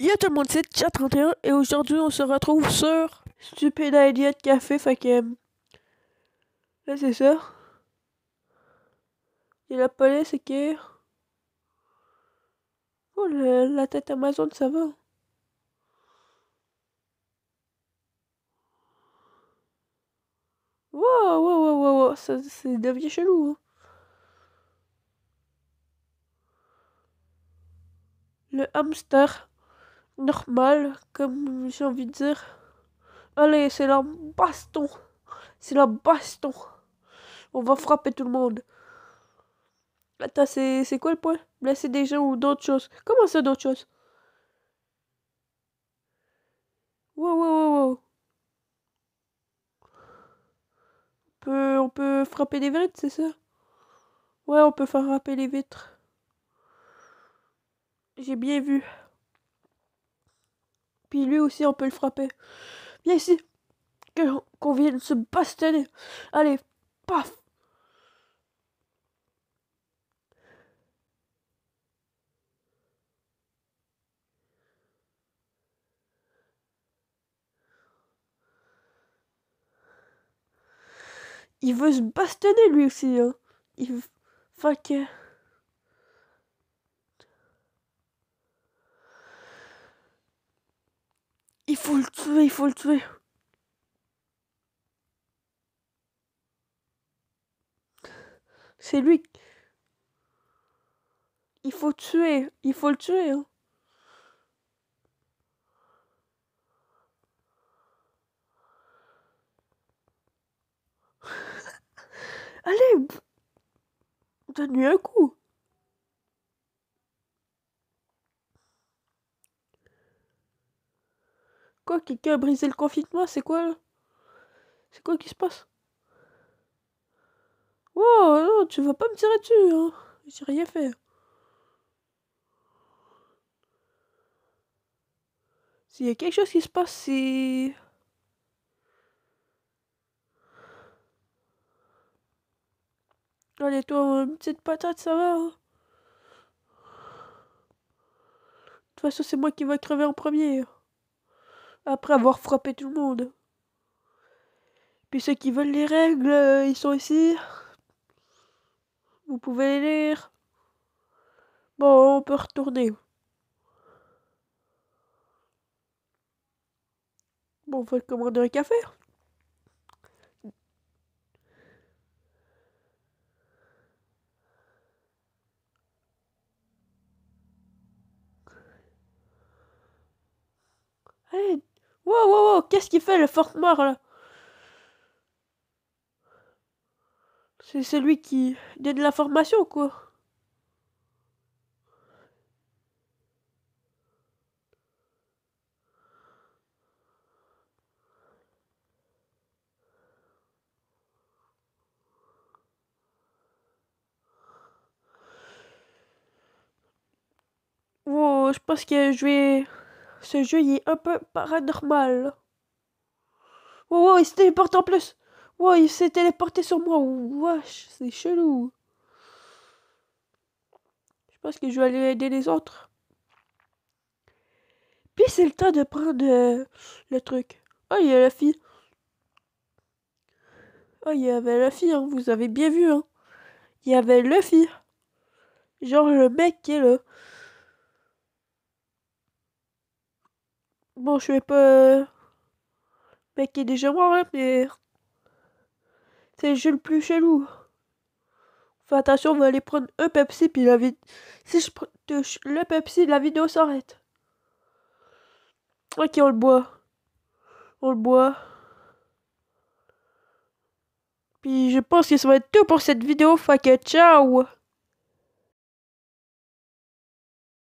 Yo tout le monde, c'est tchat 31 et aujourd'hui on se retrouve sur Stupid Idiot Café. Fait euh, Là c'est ça. Et la police c'est qui. Oh la tête Amazon ça va. Wow, wow, wow, wow, wow. Ça, c'est devient chelou. Hein. Le hamster normal, comme j'ai envie de dire. Allez, c'est la baston. C'est la baston. On va frapper tout le monde. Attends, c'est quoi le point Blesser des gens ou d'autres choses Comment ça, d'autres choses Wow, wow, wow, wow. On peut, on peut frapper des vitres, c'est ça Ouais, on peut frapper les vitres. J'ai bien vu. Puis lui aussi, on peut le frapper. Viens ici. Qu'on vienne se bastonner. Allez, paf. Il veut se bastonner lui aussi. Hein. Il... Fuck. Il faut le tuer, il faut le tuer. C'est lui. Il faut tuer, il faut le tuer. Hein. Allez, donne-lui un coup. Quoi Quelqu'un a brisé le confinement C'est quoi là C'est quoi qui se passe Oh non, tu vas pas me tirer dessus, hein J'ai rien fait. S'il y a quelque chose qui se passe, c'est... Allez, toi, une petite patate, ça va. Hein? de toute façon, c'est moi qui vais crever en premier. Hein après avoir frappé tout le monde. Puis ceux qui veulent les règles, euh, ils sont ici. Vous pouvez les lire. Bon, on peut retourner. Bon, on va commander un café. Wow, wow, wow, qu'est-ce qu'il fait le fort mort là C'est celui qui donne l'information quoi. Wow, je pense que je vais ce jeu il est un peu paranormal. Wow, oh, oh, il se téléporte en plus. Wow, oh, il s'est téléporté sur moi. Wesh, c'est chelou. Je pense que je vais aller aider les autres. Puis c'est le temps de prendre euh, le truc. Oh, il y a la fille. Oh, il y avait la fille, hein. vous avez bien vu. Hein. Il y avait fille. Genre le mec qui est là. Le... Bon, je vais pas est déjà mort hein, mais. C'est le jeu le plus chelou. Fais attention, on va aller prendre un Pepsi, puis la vie. Si je touche le Pepsi, la vidéo s'arrête. Ok, on le boit. On le boit. Puis je pense que ça va être tout pour cette vidéo. Fait ciao